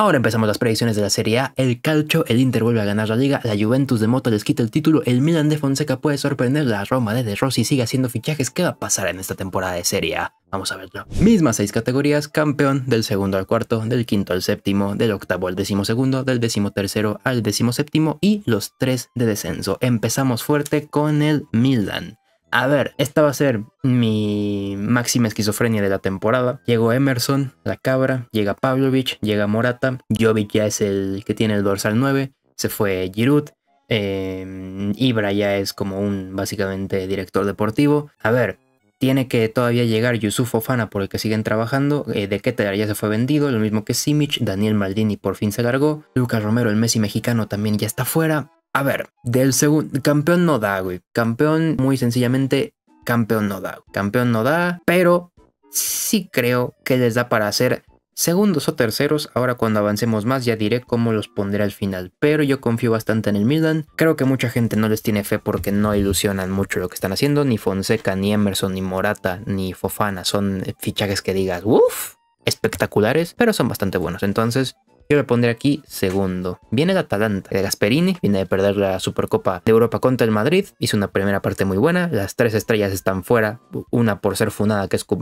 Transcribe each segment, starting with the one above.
Ahora empezamos las predicciones de la Serie A. El Calcio, el Inter vuelve a ganar la liga, la Juventus de Moto les quita el título, el Milan de Fonseca puede sorprender, la Roma de De Rossi sigue haciendo fichajes. ¿Qué va a pasar en esta temporada de Serie A? Vamos a verlo. Mismas seis categorías, campeón del segundo al cuarto, del quinto al séptimo, del octavo al décimo segundo, del décimo tercero al décimo séptimo y los tres de descenso. Empezamos fuerte con el Milan a ver, esta va a ser mi máxima esquizofrenia de la temporada. Llegó Emerson, la cabra, llega Pavlovich, llega Morata, Jovic ya es el que tiene el dorsal 9, se fue Giroud, eh, Ibra ya es como un básicamente director deportivo. A ver, tiene que todavía llegar Yusuf Ofana por el que siguen trabajando. Eh, de tal ya se fue vendido, lo mismo que Simic. Daniel Maldini por fin se largó. Lucas Romero, el Messi mexicano, también ya está fuera. A ver, del segundo. Campeón no da, güey. Campeón, muy sencillamente, campeón no da. Campeón no da, pero sí creo que les da para hacer segundos o terceros. Ahora cuando avancemos más ya diré cómo los pondré al final. Pero yo confío bastante en el Milan. Creo que mucha gente no les tiene fe porque no ilusionan mucho lo que están haciendo. Ni Fonseca, ni Emerson, ni Morata, ni Fofana. Son fichajes que digas, uff, espectaculares, pero son bastante buenos. Entonces yo le pondré aquí segundo. Viene la Atalanta de Gasperini, viene de perder la Supercopa de Europa contra el Madrid, hizo una primera parte muy buena, las tres estrellas están fuera, una por ser funada que es Cup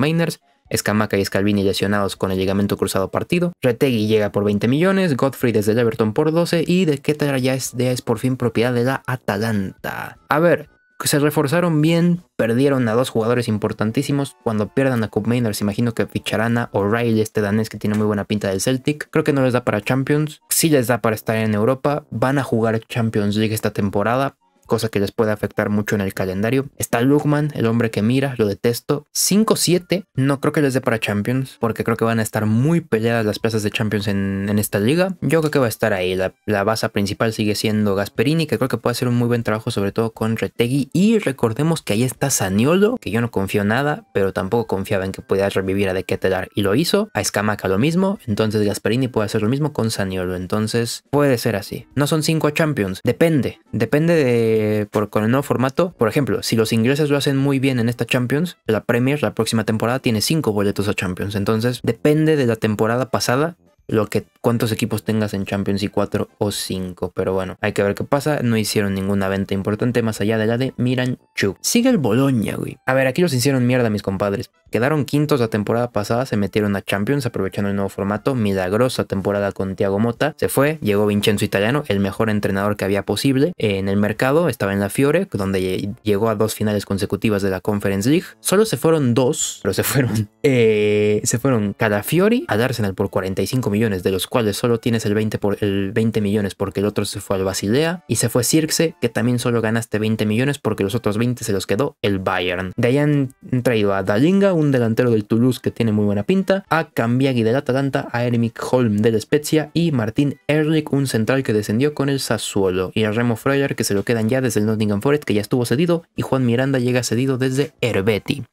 Escamaca y Scalvini lesionados con el ligamento cruzado partido. Retegui llega por 20 millones, Godfrey desde el Everton por 12 y De Ketara ya es, ya es por fin propiedad de la Atalanta. A ver, se reforzaron bien, perdieron a dos jugadores importantísimos. Cuando pierdan a se imagino que ficharán a O'Reilly, este danés que tiene muy buena pinta del Celtic. Creo que no les da para Champions, sí les da para estar en Europa. Van a jugar Champions League esta temporada, cosa que les puede afectar mucho en el calendario. Está Lugman, el hombre que mira, lo detesto. 5-7, no creo que les dé para Champions, porque creo que van a estar muy peleadas las plazas de Champions en, esta liga. Yo creo que va a estar ahí. La, la base principal sigue siendo Gasperini, que creo que puede hacer un muy buen trabajo, sobre todo con Retegui. Y recordemos que ahí está Saniolo, que yo no confío nada, pero tampoco confiaba en que pudiera revivir a De Ketelar y lo hizo. A Escamaca lo mismo, entonces Gasperini puede hacer lo mismo con Saniolo. Entonces puede ser así. No son 5 Champions, depende, depende de eh, por, con el nuevo formato, por ejemplo, si los ingleses lo hacen muy bien en esta Champions, la Premier la próxima temporada tiene 5 boletos a Champions. Entonces, depende de la temporada pasada lo que cuántos equipos tengas en Champions y 4 o 5. Pero bueno, hay que ver qué pasa. No hicieron ninguna venta importante más allá de la de Miranchuk. Sigue el Boloña, güey. A ver, aquí los hicieron mierda, mis compadres. Quedaron quintos la temporada pasada, se metieron a Champions aprovechando el nuevo formato. Milagrosa temporada con Thiago Mota. Se fue, llegó Vincenzo Italiano, el mejor entrenador que había posible en el mercado. Estaba en la Fiore, donde llegó a dos finales consecutivas de la Conference League. Solo se fueron dos, pero se fueron. Eh, se fueron Calafiori a Arsenal por 45 millones, de los cuales solo tienes el 20, por, el 20 millones porque el otro se fue al Basilea y se fue Circe, que también solo ganaste 20 millones porque los otros 20 se los quedó el Bayern. De ahí han traído a Dalinga, un delantero del Toulouse que tiene muy buena pinta, a Cambiagui del Atalanta, a Eric Holm del Spezia y Martín Erlich, un central que descendió con el Sassuolo, y a Remo Freuler que se lo quedan ya desde el Nottingham Forest que ya estuvo cedido y Juan Miranda llega cedido desde Herbeti,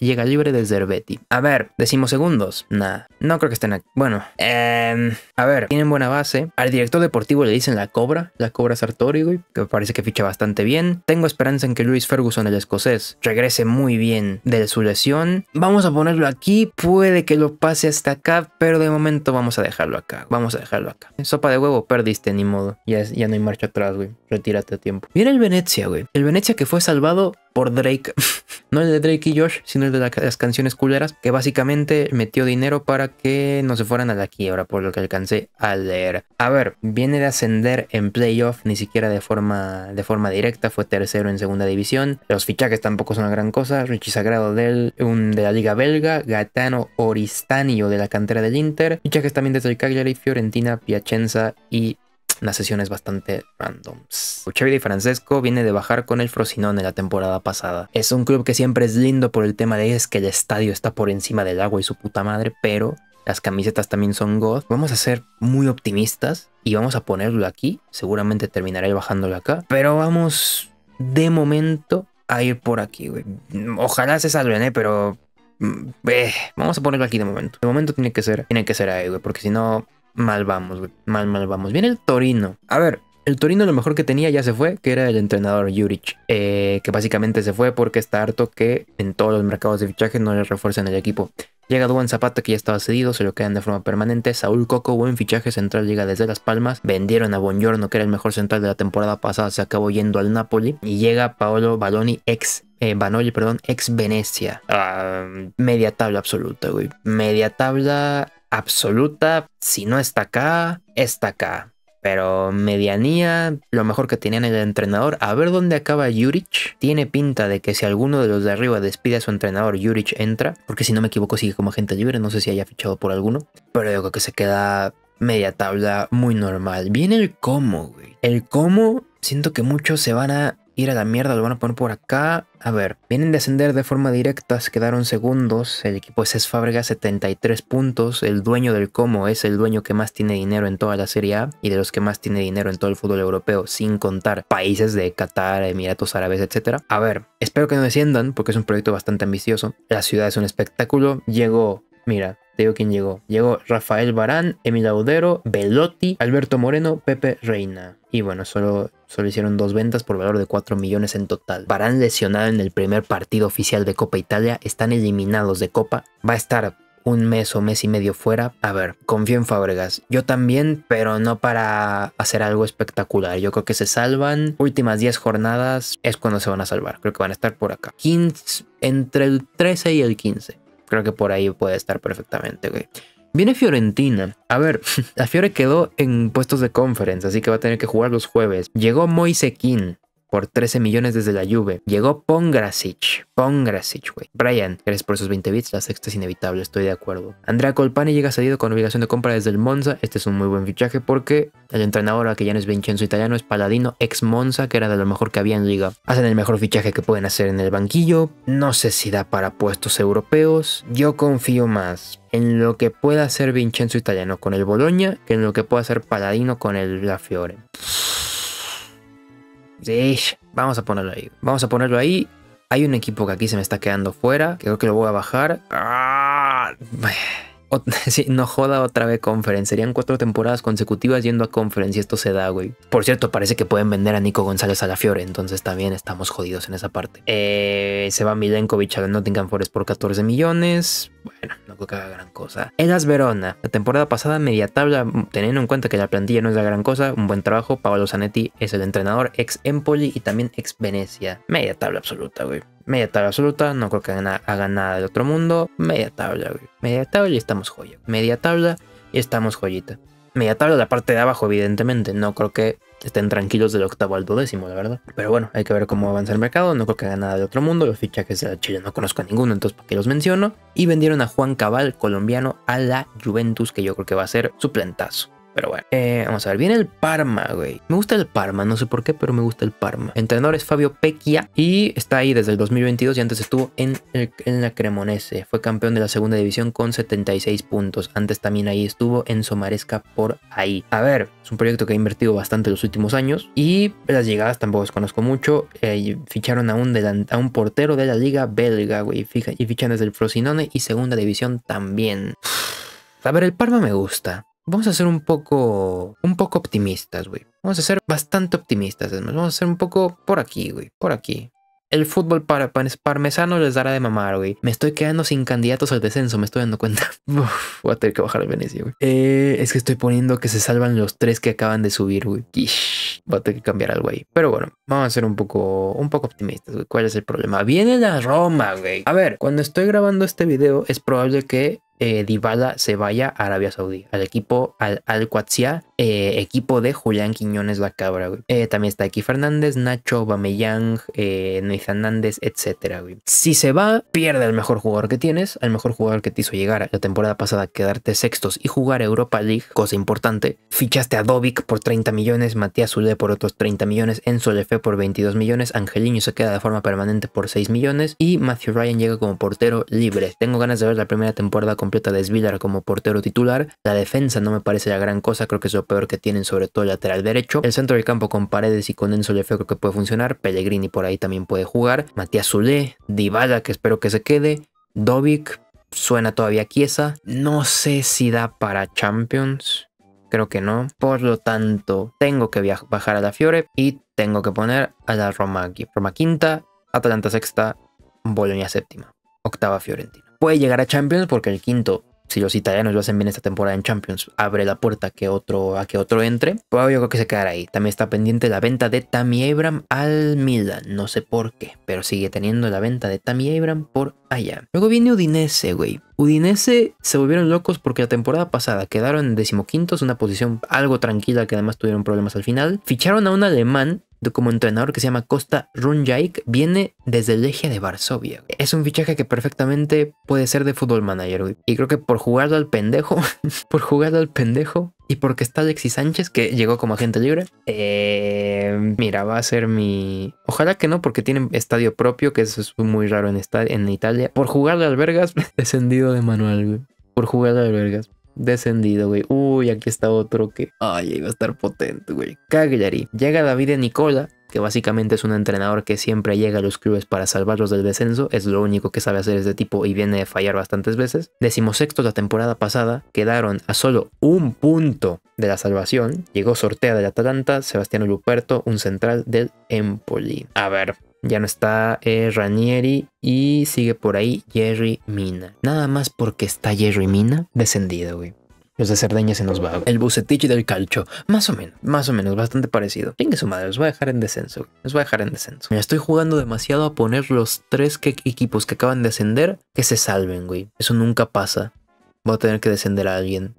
llega libre desde Herbeti. A ver, decimos segundos, nada, no creo que estén aquí. Bueno, eh, a ver, tienen buena base. Al director deportivo le dicen la cobra, la cobra Sartori, güey, que parece que ficha bastante bien. Tengo esperanza en que Luis Ferguson, el escocés, regrese muy bien de su lesión. Vamos a ponerlo aquí, puede que lo pase hasta acá, pero de momento vamos a dejarlo acá. Vamos a dejarlo acá. Sopa de huevo, perdiste, ni modo. Ya, ya no hay marcha atrás, güey. Retírate a tiempo. Viene el Venecia, güey. El Venecia que fue salvado por Drake. no el de Drake y Josh, sino el de las canciones culeras, que básicamente metió dinero para que no se fueran a la quiebra, por lo que alcancé a leer. A ver, viene de ascender en playoff, ni siquiera de forma, de forma directa, fue tercero en segunda división. Los fichajes tampoco son una gran cosa. Richie Sagrado del, un, de la Liga Belga, Gaetano Oristanio de la cantera del Inter, fichajes también de el Cagliari, Fiorentina, Piacenza y unas sesiones bastante randoms. y Francesco viene de bajar con el Frosinone la temporada pasada. Es un club que siempre es lindo por el tema de es que el estadio está por encima del agua y su puta madre, pero las camisetas también son God. Vamos a ser muy optimistas y vamos a ponerlo aquí. Seguramente terminaré bajándolo acá, pero vamos de momento a ir por aquí, güey. Ojalá se salven, ¿eh? pero eh, vamos a ponerlo aquí de momento. De momento tiene que ser, tiene que ser ahí, güey, porque si no mal vamos, güey. Mal, mal vamos. Viene el Torino. A ver, el Torino lo mejor que tenía ya se fue, que era el entrenador Juric, eh, que básicamente se fue porque está harto que en todos los mercados de fichaje no le refuerzan el equipo. Llega Duan Zapata que ya estaba cedido, se lo quedan de forma permanente. Saúl Coco, buen fichaje central, llega desde Las Palmas. Vendieron a Yorno, que era el mejor central de la temporada pasada, se acabó yendo al Napoli. Y llega Paolo Baloni, ex eh, Banoli, perdón, ex Venecia. Ah, media tabla absoluta, güey. Media tabla absoluta, si no está acá, está acá. Pero medianía, lo mejor que tenían el entrenador. A ver dónde acaba Juric. Tiene pinta de que si alguno de los de arriba despide a su entrenador, Juric entra. Porque si no me equivoco, sigue como agente libre. No sé si haya fichado por alguno. Pero digo que se queda media tabla muy normal. Viene el cómo, güey. El cómo, siento que muchos se van a Mira la mierda, lo van a poner por acá. A ver, vienen de ascender de forma directa, se quedaron segundos. El equipo es Fábrega, 73 puntos. El dueño del Como es el dueño que más tiene dinero en toda la Serie A y de los que más tiene dinero en todo el fútbol europeo, sin contar países de Qatar, Emiratos Árabes, etc. A ver, espero que no desciendan porque es un proyecto bastante ambicioso. La ciudad es un espectáculo. Llegó Mira, te digo quién llegó. Llegó Rafael Barán, Emil Audero, Velotti, Alberto Moreno, Pepe Reina. Y bueno, solo, solo hicieron dos ventas por valor de 4 millones en total. Barán lesionado en el primer partido oficial de Copa Italia. Están eliminados de Copa. Va a estar un mes o mes y medio fuera. A ver, confío en Fábregas. Yo también, pero no para hacer algo espectacular. Yo creo que se salvan. Últimas 10 jornadas es cuando se van a salvar. Creo que van a estar por acá. 15, entre el 13 y el 15. Creo que por ahí puede estar perfectamente, güey. Viene Fiorentina. A ver, la Fiore quedó en puestos de conference, así que va a tener que jugar los jueves. Llegó Moise por 13 millones desde la Juve. Llegó Pongrasic. Pongrasic, güey. Brian, eres por esos 20 bits. La sexta es inevitable, estoy de acuerdo. Andrea Colpani llega salido con obligación de compra desde el Monza. Este es un muy buen fichaje porque el entrenador, que ya no es Vincenzo Italiano, es Paladino, ex Monza, que era de lo mejor que había en Liga. Hacen el mejor fichaje que pueden hacer en el banquillo. No sé si da para puestos europeos. Yo confío más en lo que pueda hacer Vincenzo Italiano con el Bologna que en lo que pueda hacer Paladino con el La Fiore vamos a ponerlo ahí. Vamos a ponerlo ahí. Hay un equipo que aquí se me está quedando fuera. Creo que lo voy a bajar. Ah, no joda otra vez conference. Serían cuatro temporadas consecutivas yendo a Conferencia. esto se da, güey. Por cierto, parece que pueden vender a Nico González a la Fiore, entonces también estamos jodidos en esa parte. Eh, se va Milenkovic a Nottingham Forest por 14 millones bueno, no creo que haga gran cosa. Elas Verona, la temporada pasada media tabla, teniendo en cuenta que la plantilla no es la gran cosa, un buen trabajo. Paolo Zanetti es el entrenador ex Empoli y también ex Venecia. Media tabla absoluta, güey. Media tabla absoluta, no creo que haga, nada del otro mundo. Media tabla, güey. Media tabla y estamos joya. Media tabla y estamos joyita. Media tabla la parte de abajo, evidentemente. No creo que estén tranquilos del octavo al duodécimo, la verdad. Pero bueno, hay que ver cómo avanza el mercado. No creo que haga nada de otro mundo. Los fichajes de la Chile no conozco a ninguno, entonces ¿por qué los menciono? Y vendieron a Juan Cabal, colombiano, a la Juventus, que yo creo que va a ser su plantazo. Pero bueno, eh, vamos a ver. Viene el Parma, güey. Me gusta el Parma, no sé por qué, pero me gusta el Parma. Entrenador es Fabio Pecchia y está ahí desde el 2022 y antes estuvo en, la Cremonese. Fue campeón de la segunda división con 76 puntos. Antes también ahí estuvo en Somaresca por ahí. A ver, es un proyecto que ha invertido bastante los últimos años y las llegadas tampoco las conozco mucho. Eh, ficharon a un, a un portero de la liga belga, güey. Y fichan desde el Frosinone y segunda división también. A ver, el Parma me gusta. Vamos a ser un poco, un poco optimistas, güey. Vamos a ser bastante optimistas, además. Vamos a ser un poco por aquí, güey. Por aquí. El fútbol para parmesano les dará de mamar, güey. Me estoy quedando sin candidatos al descenso, me estoy dando cuenta. voy a tener que bajar el Venecia, güey. Eh, es que estoy poniendo que se salvan los tres que acaban de subir, güey. Voy a tener que cambiar algo ahí. Pero bueno, vamos a ser un poco, un poco optimistas, güey. ¿Cuál es el problema? Viene la Roma, güey. A ver, cuando estoy grabando este video, es probable que eh, Dybala se vaya a Arabia Saudí, al equipo, al, al eh, equipo de Julián Quiñones La Cabra, eh, también está aquí Fernández, Nacho, Bameyang, eh, Hernández, etcétera, Si se va, pierde al mejor jugador que tienes, al mejor jugador que te hizo llegar la temporada pasada, quedarte sextos y jugar Europa League, cosa importante. Fichaste a Dobic por 30 millones, Matías Zule por otros 30 millones, Enzo Lefe por 22 millones, Angeliño se queda de forma permanente por 6 millones y Matthew Ryan llega como portero libre. Tengo ganas de ver la primera temporada con completa de como portero titular. La defensa no me parece la gran cosa, creo que es lo peor que tienen, sobre todo el lateral derecho. El centro del campo con Paredes y con Enzo Lefeo creo que puede funcionar. Pellegrini por ahí también puede jugar. Matías Zulé, Dybala, que espero que se quede. Dovic, suena todavía quiesa. No sé si da para Champions. Creo que no. Por lo tanto, tengo que bajar a la Fiore y tengo que poner a la Roma aquí. Roma quinta, Atalanta sexta, Bolonia séptima, octava Fiorentina puede llegar a Champions porque el quinto, si los italianos lo hacen bien esta temporada en Champions, abre la puerta a que otro, que otro entre. Pero yo creo que se quedará ahí. También está pendiente la venta de Tammy Abram al Milan. No sé por qué, pero sigue teniendo la venta de Tammy Abram por allá. Luego viene Udinese, güey. Udinese se volvieron locos porque la temporada pasada quedaron en decimoquintos, una posición algo tranquila que además tuvieron problemas al final. Ficharon a un alemán como entrenador que se llama Costa Runjaik viene desde el eje de Varsovia. Es un fichaje que perfectamente puede ser de fútbol manager. Y creo que por jugarlo al pendejo, por jugarlo al pendejo, y porque está Alexis Sánchez, que llegó como agente libre. Eh, mira, va a ser mi. Ojalá que no, porque tiene estadio propio, que eso es muy raro en, Italia. Por jugarle al Vergas. descendido de Manuel. Por jugarle al Vergas descendido, güey. Uy, aquí está otro que, ay, iba a estar potente, güey. Cagliari. Llega David de Nicola, que básicamente es un entrenador que siempre llega a los clubes para salvarlos del descenso, es lo único que sabe hacer este tipo y viene de fallar bastantes veces. Decimosexto la temporada pasada, quedaron a solo un punto de la salvación. Llegó sortea del Atalanta, Sebastián Luperto, un central del Empoli. A ver, ya no está eh, Ranieri y sigue por ahí Jerry Mina. Nada más porque está Jerry Mina descendido, güey. Los de Cerdeña se nos va. El bucetich del calcho. Más o menos, más o menos, bastante parecido. Chingue su madre, los voy a dejar en descenso. Güey. Los voy a dejar en descenso. Me estoy jugando demasiado a poner los tres equipos que acaban de ascender que se salven, güey. Eso nunca pasa. Voy a tener que descender a alguien.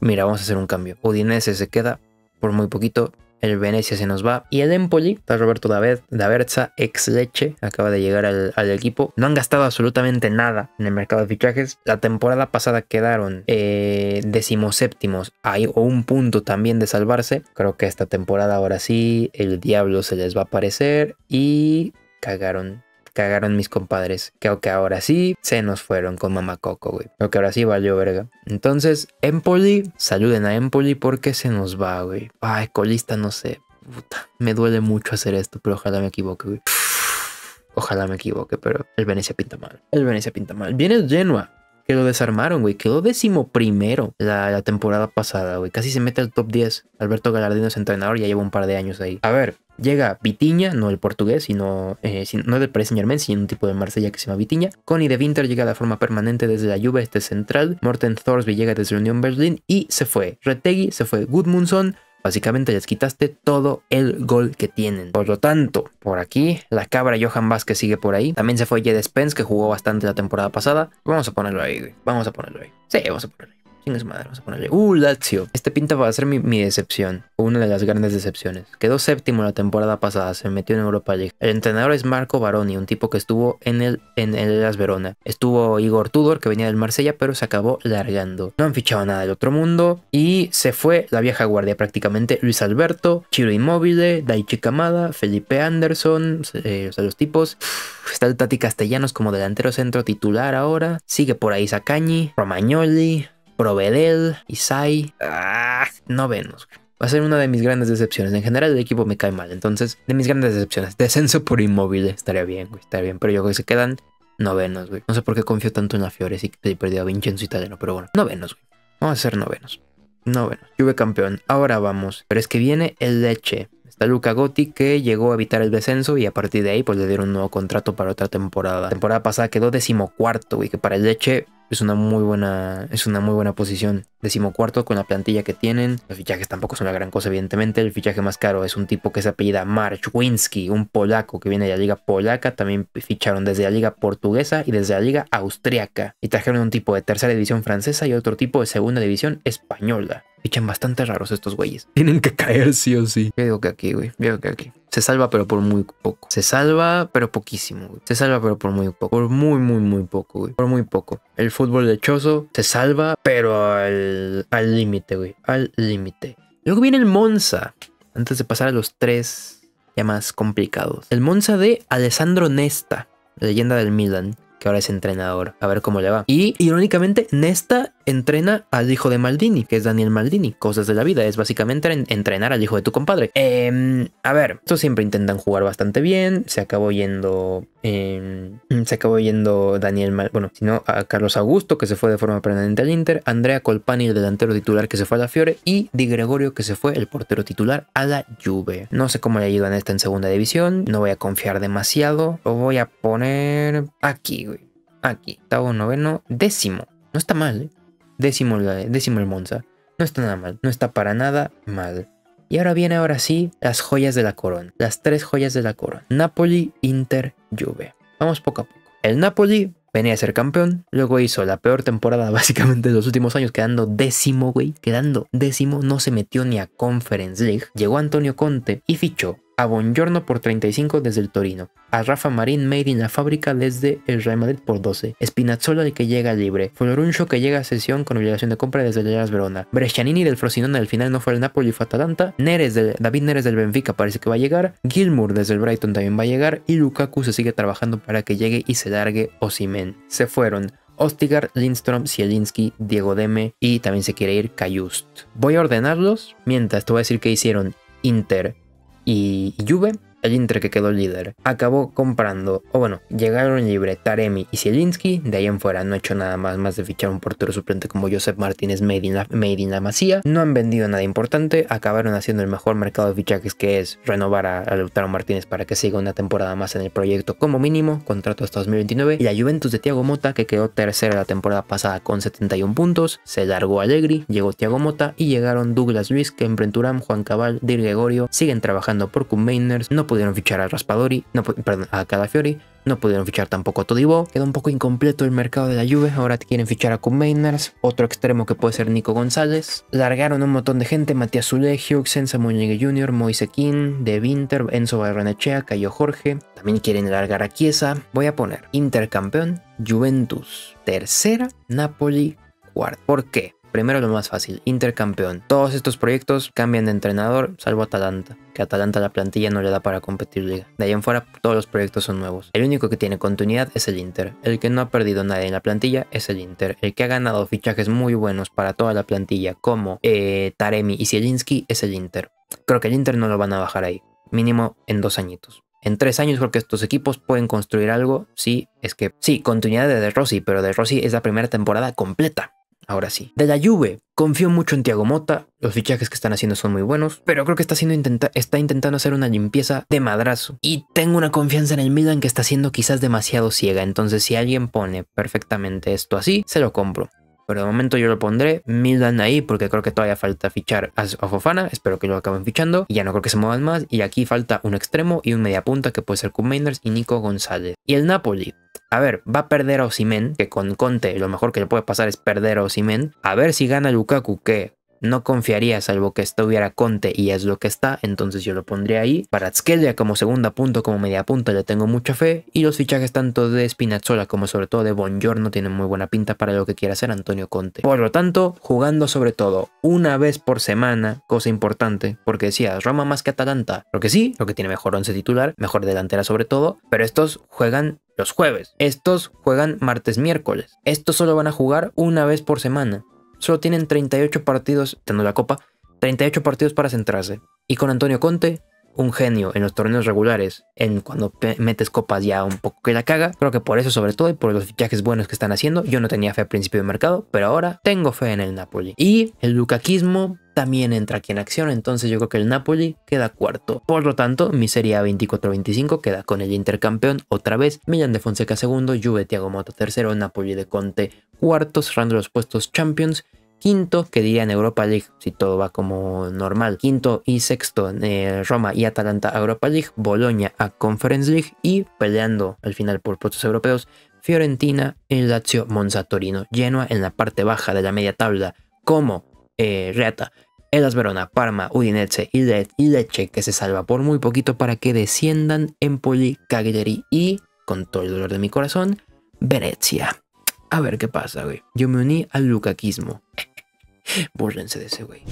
Mira, vamos a hacer un cambio. Udinese se queda por muy poquito el Venecia se nos va. Y el Empoli, está Roberto Daverza, ex leche, acaba de llegar al, equipo. No han gastado absolutamente nada en el mercado de fichajes. La temporada pasada quedaron eh, decimoséptimos, hay un punto también de salvarse. Creo que esta temporada ahora sí, el diablo se les va a aparecer y cagaron cagaron mis compadres. Creo que ahora sí se nos fueron con Mamá Coco, güey. Creo que ahora sí valió verga. Entonces, Empoli, saluden a Empoli porque se nos va, güey. Ay, colista, no sé. Puta, me duele mucho hacer esto, pero ojalá me equivoque, güey. Ojalá me equivoque, pero el Venecia pinta mal. El Venecia pinta mal. Viene Genoa que lo desarmaron, güey. Quedó décimo primero la, temporada pasada, güey. Casi se mete al top 10. Alberto Galardino es entrenador, ya lleva un par de años ahí. A ver, Llega Vitiña, no el portugués, sino, eh, no del Paris sino un tipo de Marsella que se llama Vitiña. Connie de Winter llega de forma permanente desde la Juve, este central. Morten Thorsby llega desde Unión Berlín y se fue. Retegui, se fue Gudmundsson, Básicamente les quitaste todo el gol que tienen. Por lo tanto, por aquí, la cabra Johan Vázquez sigue por ahí. También se fue Jed Spence, que jugó bastante la temporada pasada. Vamos a ponerlo ahí, Vamos a ponerlo ahí. Sí, vamos a ponerlo es madre, vamos a ponerle. Uh, Lazio. Este pinta va a ser mi, decepción. Una de las grandes decepciones. Quedó séptimo la temporada pasada, se metió en Europa League. El entrenador es Marco Baroni, un tipo que estuvo en el, en el Las Verona. Estuvo Igor Tudor, que venía del Marsella, pero se acabó largando. No han fichado nada del otro mundo. Y se fue la vieja guardia prácticamente. Luis Alberto, Chiro Inmóvil, Daichi Kamada, Felipe Anderson, eh, o sea, los tipos. está el Tati Castellanos como delantero centro titular ahora. Sigue por ahí Sacañi, Romagnoli, Provedel, Isai. Ah, novenos, Va a ser una de mis grandes decepciones. En general, el equipo me cae mal. Entonces, de mis grandes decepciones. Descenso por inmóvil. Estaría bien, güey. Estaría bien. Pero yo creo que se quedan novenos, güey. No sé por qué confío tanto en la Fiore. Sí que he perdido a Vincenzo Italiano. Pero bueno, novenos, güey. Vamos a ser novenos. Novenos. Juve campeón. Ahora vamos. Pero es que viene el Leche. Está Luca Gotti que llegó a evitar el descenso y a partir de ahí pues le dieron un nuevo contrato para otra temporada. La temporada pasada quedó decimocuarto güey. que para el Leche es una muy buena, es una muy buena posición. Decimocuarto con la plantilla que tienen. Los fichajes tampoco son la gran cosa, evidentemente. El fichaje más caro es un tipo que se apellida Marchwinski, un polaco que viene de la liga polaca. También ficharon desde la liga portuguesa y desde la liga austriaca. Y trajeron un tipo de tercera división francesa y otro tipo de segunda división española. Fichan bastante raros estos güeyes. Tienen que caer sí o sí. Yo digo que aquí, güey. Yo que aquí. Se salva, pero por muy poco. Se salva, pero poquísimo. Güey. Se salva, pero por muy poco. Por muy, muy, muy poco, güey. Por muy poco. El fútbol lechoso se salva, pero al límite, güey. Al límite. Luego viene el Monza. Antes de pasar a los tres ya más complicados. El Monza de Alessandro Nesta, leyenda del Milan, que ahora es entrenador. A ver cómo le va. Y irónicamente, Nesta entrena al hijo de Maldini, que es Daniel Maldini. Cosas de la vida, es básicamente entrenar al hijo de tu compadre. Em, a ver, estos siempre intentan jugar bastante bien. Se acabó yendo. Em, se acabó yendo Daniel Maldini bueno, sino a Carlos Augusto, que se fue de forma permanente al Inter. Andrea Colpani, el delantero titular, que se fue a la Fiore. Y Di Gregorio, que se fue el portero titular a la Juve. No sé cómo le ayudan esta en segunda división. No voy a confiar demasiado. Lo voy a poner aquí, güey. Aquí, octavo, noveno, décimo. No está mal, ¿eh? décimo, décimo el Monza. No está nada mal, no está para nada mal. Y ahora viene ahora sí las joyas de la corona, las tres joyas de la corona. Napoli, Inter, Juve. Vamos poco a poco. El Napoli venía a ser campeón, luego hizo la peor temporada básicamente de los últimos años, quedando décimo, güey, quedando décimo, no se metió ni a Conference League. Llegó Antonio Conte y fichó a Bongiorno por 35 desde el Torino, a Rafa Marín Made in la fábrica desde el Real Madrid por 12, Spinazzola el que llega libre, Floruncho que llega a sesión con obligación de compra desde el Las Verona, Brescianini del Frosinone al final no fue el Napoli fue Atalanta, Neres del, David Neres del Benfica parece que va a llegar, Gilmour desde el Brighton también va a llegar y Lukaku se sigue trabajando para que llegue y se largue Osimen. Se fueron. Ostigar, Lindstrom, Zielinski, Diego Deme y también se quiere ir Cayust. Voy a ordenarlos mientras te voy a decir que hicieron. Inter, y Juve Inter que quedó líder, acabó comprando, o bueno, llegaron libre Taremi y Zielinski, de ahí en fuera no ha hecho nada más más de fichar un portero suplente como Josep Martínez Made in, la, Made Masía, no han vendido nada importante, acabaron haciendo el mejor mercado de fichajes que es renovar a, a Martínez para que siga una temporada más en el proyecto como mínimo, contrato hasta 2029, y la Juventus de Thiago Mota que quedó tercera la temporada pasada con 71 puntos, se largó Allegri, llegó Thiago Mota y llegaron Douglas Luis, Kempenturam, Juan Cabal, Dir Gregorio, siguen trabajando por mainers no pudieron fichar a Raspadori, no, perdón, a Calafiori, no pudieron fichar tampoco a Todibo. Queda un poco incompleto el mercado de la Juve. Ahora quieren fichar a Kumainers, otro extremo que puede ser Nico González. Largaron un montón de gente: Matías Zule, Hugsen, Samuel Jr., Moise King, De Winter, Enzo Barrenechea, Cayo Jorge. También quieren largar a Chiesa. Voy a poner intercampeón, Juventus tercera, Napoli cuarta. ¿Por qué? Primero lo más fácil, Inter campeón. Todos estos proyectos cambian de entrenador, salvo Atalanta, que Atalanta la plantilla no le da para competir liga. De ahí en fuera todos los proyectos son nuevos. El único que tiene continuidad es el Inter. El que no ha perdido nadie en la plantilla es el Inter. El que ha ganado fichajes muy buenos para toda la plantilla como eh, Taremi y Zielinski es el Inter. Creo que el Inter no lo van a bajar ahí, mínimo en dos añitos. En tres años porque estos equipos pueden construir algo. Sí, es que sí, continuidad de De Rossi, pero De Rossi es la primera temporada completa. Ahora sí. De la Juve, confío mucho en Tiago Mota, los fichajes que están haciendo son muy buenos, pero creo que está, haciendo está intentando hacer una limpieza de madrazo. Y tengo una confianza en el Milan que está siendo quizás demasiado ciega, entonces si alguien pone perfectamente esto así, se lo compro. Pero de momento yo lo pondré Milan ahí porque creo que todavía falta fichar a, Fofana. Espero que lo acaben fichando. Y ya no creo que se muevan más. Y aquí falta un extremo y un punta. que puede ser Mainers y Nico González. Y el Napoli. A ver, va a perder a Osimen, que con Conte lo mejor que le puede pasar es perder a Osimen. A ver si gana Lukaku, que no confiaría salvo que estuviera Conte y es lo que está, entonces yo lo pondría ahí. Para ya, como segunda punta, como media punta, le tengo mucha fe. Y los fichajes tanto de Spinazzola como sobre todo de Bongiorno tienen muy buena pinta para lo que quiera hacer Antonio Conte. Por lo tanto, jugando sobre todo una vez por semana, cosa importante, porque decías Roma más que Atalanta, porque sí, lo que tiene mejor once titular, mejor delantera sobre todo, pero estos juegan los jueves, estos juegan martes miércoles, estos solo van a jugar una vez por semana. Solo tienen 38 partidos, teniendo la copa, 38 partidos para centrarse. Y con Antonio Conte, un genio en los torneos regulares, en cuando metes copas ya un poco que la caga. Creo que por eso sobre todo y por los fichajes buenos que están haciendo, yo no tenía fe al principio del mercado, pero ahora tengo fe en el Napoli. Y el lucaquismo también entra aquí en acción. Entonces yo creo que el Napoli queda cuarto. Por lo tanto, mi serie 24-25 queda con el intercampeón otra vez. Millán de Fonseca segundo, Juve Tiago Moto tercero, Napoli de Conte cuarto, cerrando los puestos Champions. Quinto, que diría en Europa League, si todo va como normal. Quinto y sexto, eh, Roma y Atalanta a Europa League, Boloña a Conference League y peleando al final por puestos europeos, Fiorentina, el Lazio, Monza, Torino. Genoa en la parte baja de la media tabla, como eh, Reata, Elas Verona, Parma, Udinese y, Le y Leche que se salva por muy poquito para que desciendan Empoli, Cagliari y, con todo el dolor de mi corazón, Venecia. A ver qué pasa, güey. Yo me uní al lucaquismo. Bórrense de ese güey.